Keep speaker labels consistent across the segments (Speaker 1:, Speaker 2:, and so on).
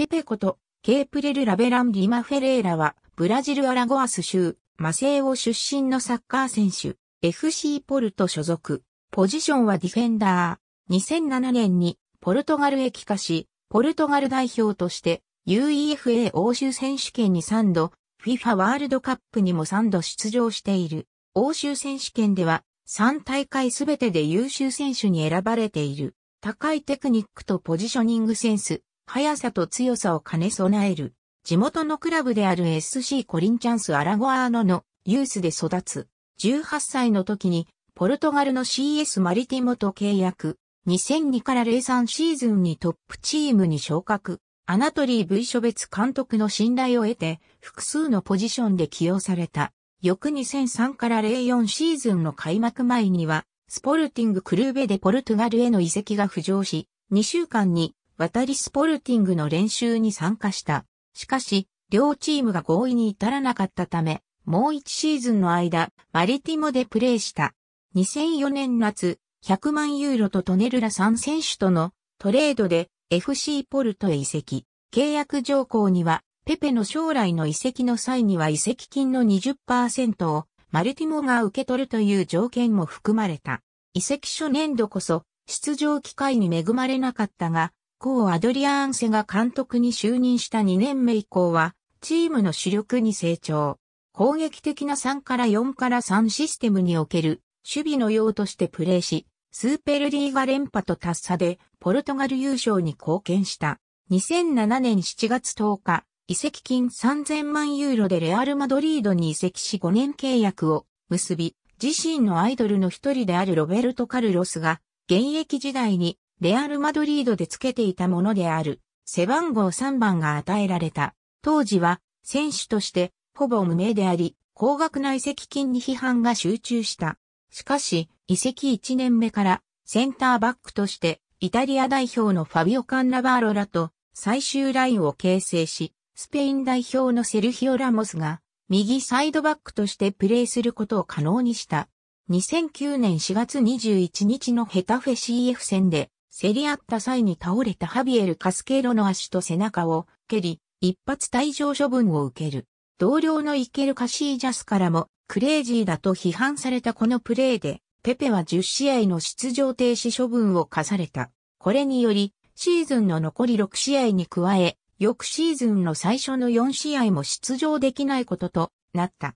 Speaker 1: ペペこと、ケープレル・ラベラン・リマフェレーラは、ブラジル・アラゴアス州、マセーオ出身のサッカー選手、FC ポルト所属。ポジションはディフェンダー。2007年に、ポルトガルへ帰化し、ポルトガル代表として、UEFA 欧州選手権に3度、FIFA ワールドカップにも3度出場している。欧州選手権では、3大会すべてで優秀選手に選ばれている。高いテクニックとポジショニングセンス、速さと強さを兼ね備える、地元のクラブである SC コリンチャンス・アラゴアーノのユースで育つ。18歳の時に、ポルトガルの CS マリティモと契約。2002から03シーズンにトップチームに昇格。アナトリー・ V イ別監督の信頼を得て、複数のポジションで起用された。翌2003から04シーズンの開幕前には、スポルティング・クルーベでポルトガルへの移籍が浮上し、2週間に渡りスポルティングの練習に参加した。しかし、両チームが合意に至らなかったため、もう1シーズンの間、マリティモでプレーした。2004年夏、100万ユーロとトネルラ3選手とのトレードで FC ポルトへ移籍。契約条項には、ペペの将来の移籍の際には移籍金の20%をマルティモが受け取るという条件も含まれた。移籍初年度こそ出場機会に恵まれなかったが、コアドリアーンセが監督に就任した2年目以降は、チームの主力に成長。攻撃的な3から4から3システムにおける守備の用としてプレーし、スーペルリーガ連覇と達差でポルトガル優勝に貢献した。2007年7月10日、移籍金3000万ユーロでレアル・マドリードに移籍し5年契約を結び、自身のアイドルの一人であるロベルト・カルロスが現役時代にレアル・マドリードでつけていたものである、背番号3番が与えられた。当時は、選手として、ほぼ無名であり、高額な遺跡金に批判が集中した。しかし、遺跡1年目から、センターバックとして、イタリア代表のファビオ・カンナバーロらと、最終ラインを形成し、スペイン代表のセルヒオ・ラモスが、右サイドバックとしてプレーすることを可能にした。2009年4月21日のヘタフェ CF 戦で、競り合った際に倒れたハビエル・カスケーロの足と背中を蹴り、一発退場処分を受ける。同僚のイケル・カシージャスからもクレイジーだと批判されたこのプレーで、ペペは10試合の出場停止処分を課された。これにより、シーズンの残り6試合に加え、翌シーズンの最初の4試合も出場できないこととなった。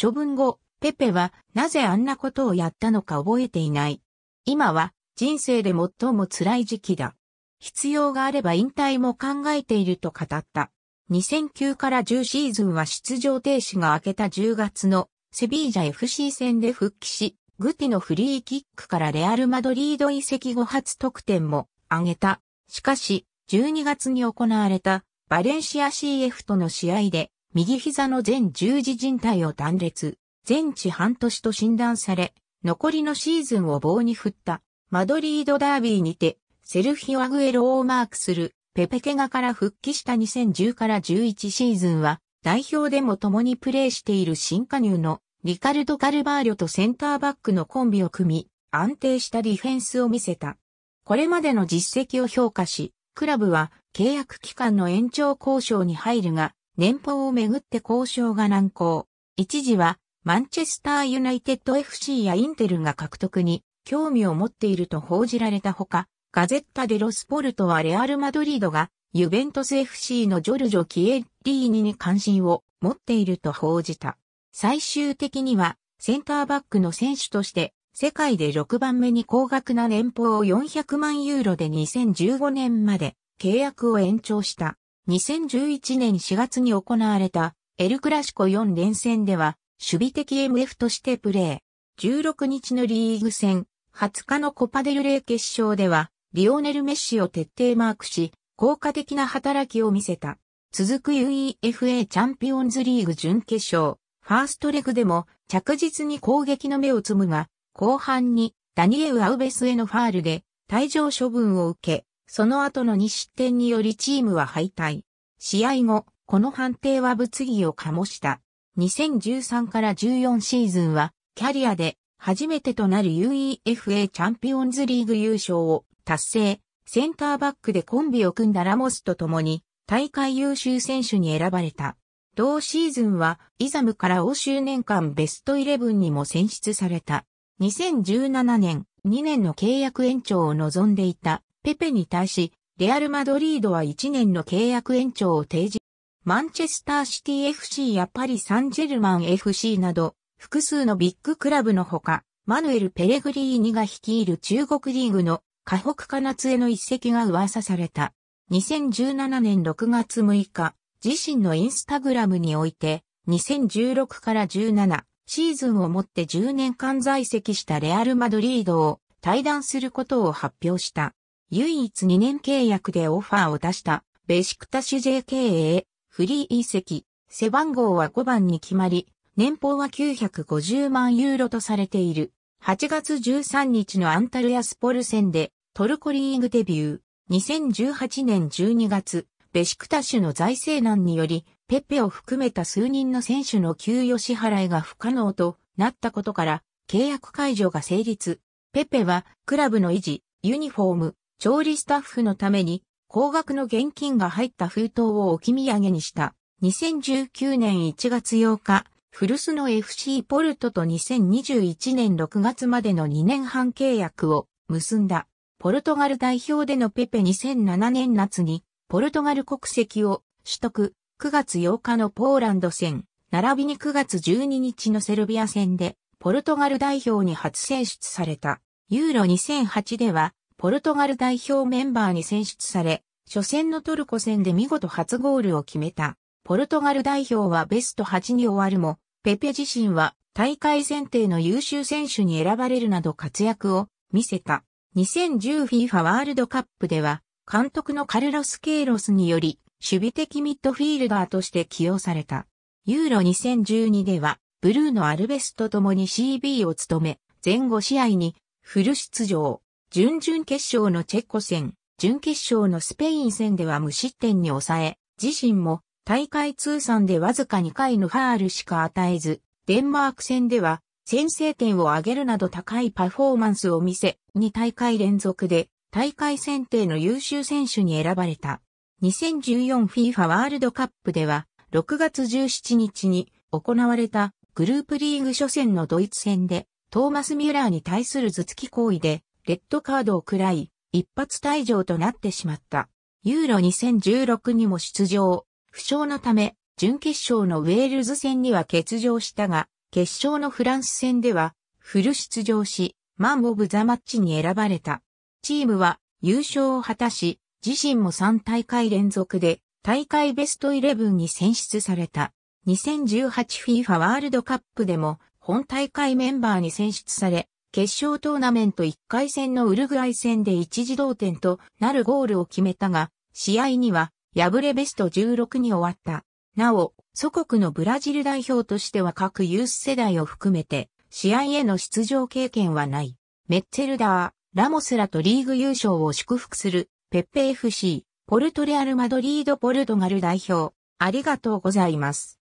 Speaker 1: 処分後、ペペはなぜあんなことをやったのか覚えていない。今は人生で最も辛い時期だ。必要があれば引退も考えていると語った。2009から10シーズンは出場停止が明けた10月のセビージャ FC 戦で復帰し、グティのフリーキックからレアル・マドリード移籍後初得点も挙げた。しかし、12月に行われたバレンシア CF との試合で、右膝の全十字靭帯を断裂、全治半年と診断され、残りのシーズンを棒に振った。マドリードダービーにて、セルフィオ・アグエロをマークする、ペペケガから復帰した2010から11シーズンは、代表でも共にプレーしている新加入のリカルド・カルバーリョとセンターバックのコンビを組み、安定したディフェンスを見せた。これまでの実績を評価し、クラブは契約期間の延長交渉に入るが、年俸をめぐって交渉が難航。一時は、マンチェスターユナイテッド FC やインテルが獲得に興味を持っていると報じられたほか、ガゼッタ・デ・ロスポルトはレアル・マドリードがユベントス FC のジョルジョ・キエリーニに関心を持っていると報じた。最終的にはセンターバックの選手として世界で6番目に高額な年俸を400万ユーロで2015年まで契約を延長した。2011年4月に行われたエルクラシコ4連戦では守備的 MF としてプレー。16日のリーグ戦20日のコパデルレー決勝では、リオネル・メッシを徹底マークし、効果的な働きを見せた。続く UEFA チャンピオンズリーグ準決勝、ファーストレグでも着実に攻撃の目をつむが、後半にダニエウ・アウベスへのファールで退場処分を受け、その後の2失点によりチームは敗退。試合後、この判定は物議を醸した。2013から14シーズンは、キャリアで初めてとなる UEFA チャンピオンズリーグ優勝を達成、センターバックでコンビを組んだラモスと共に大会優秀選手に選ばれた。同シーズンはイザムから欧州年間ベストイレブンにも選出された。2017年2年の契約延長を望んでいたペペに対し、レアル・マドリードは1年の契約延長を提示。マンチェスターシティ FC やパリ・サンジェルマン FC など複数のビッグクラブのほか、マヌエル・ペレグリーニが率いる中国リーグの河北かつへの一席が噂された。2017年6月6日、自身のインスタグラムにおいて、2016から17シーズンをもって10年間在籍したレアル・マドリードを退団することを発表した。唯一2年契約でオファーを出したベシクタシュ JK a フリー移籍。背番号は5番に決まり、年俸は950万ユーロとされている。8月13日のアンタルヤスポル戦でトルコリーグデビュー。2018年12月、ベシクタシュの財政難により、ペペを含めた数人の選手の給与支払いが不可能となったことから、契約解除が成立。ペペは、クラブの維持、ユニフォーム、調理スタッフのために、高額の現金が入った封筒を置き土産にした。2019年1月8日、古巣の FC ポルトと2021年6月までの2年半契約を結んだ。ポルトガル代表でのペペ2007年夏にポルトガル国籍を取得9月8日のポーランド戦、並びに9月12日のセルビア戦でポルトガル代表に初選出された。ユーロ2008ではポルトガル代表メンバーに選出され、初戦のトルコ戦で見事初ゴールを決めた。ポルトガル代表はベスト8に終わるも、ペペ自身は大会選定の優秀選手に選ばれるなど活躍を見せた。2010FIFA ワールドカップでは、監督のカルロス・ケイロスにより、守備的ミッドフィールダーとして起用された。ユーロ2012では、ブルーのアルベスと共に CB を務め、前後試合にフル出場。準々決勝のチェッコ戦、準決勝のスペイン戦では無失点に抑え、自身も大会通算でわずか2回のファールしか与えず、デンマーク戦では先制点を挙げるなど高いパフォーマンスを見せ、2大会連続で大会選定の優秀選手に選ばれた。2014FIFA ワールドカップでは、6月17日に行われたグループリーグ初戦のドイツ戦で、トーマス・ミュラーに対する頭突き行為で、レッドカードを喰らい、一発退場となってしまった。ユーロ2016にも出場、負傷のため、準決勝のウェールズ戦には欠場したが、決勝のフランス戦では、フル出場し、マン・オブ・ザ・マッチに選ばれた。チームは優勝を果たし、自身も3大会連続で大会ベスト11に選出された。2018FIFA ワールドカップでも本大会メンバーに選出され、決勝トーナメント1回戦のウルグアイ戦で一時同点となるゴールを決めたが、試合には敗れベスト16に終わった。なお、祖国のブラジル代表としては各ユース世代を含めて、試合への出場経験はない。メッツェルダー、ラモスらとリーグ優勝を祝福する、ペッペ FC、ポルトレアルマドリードポルトガル代表、ありがとうございます。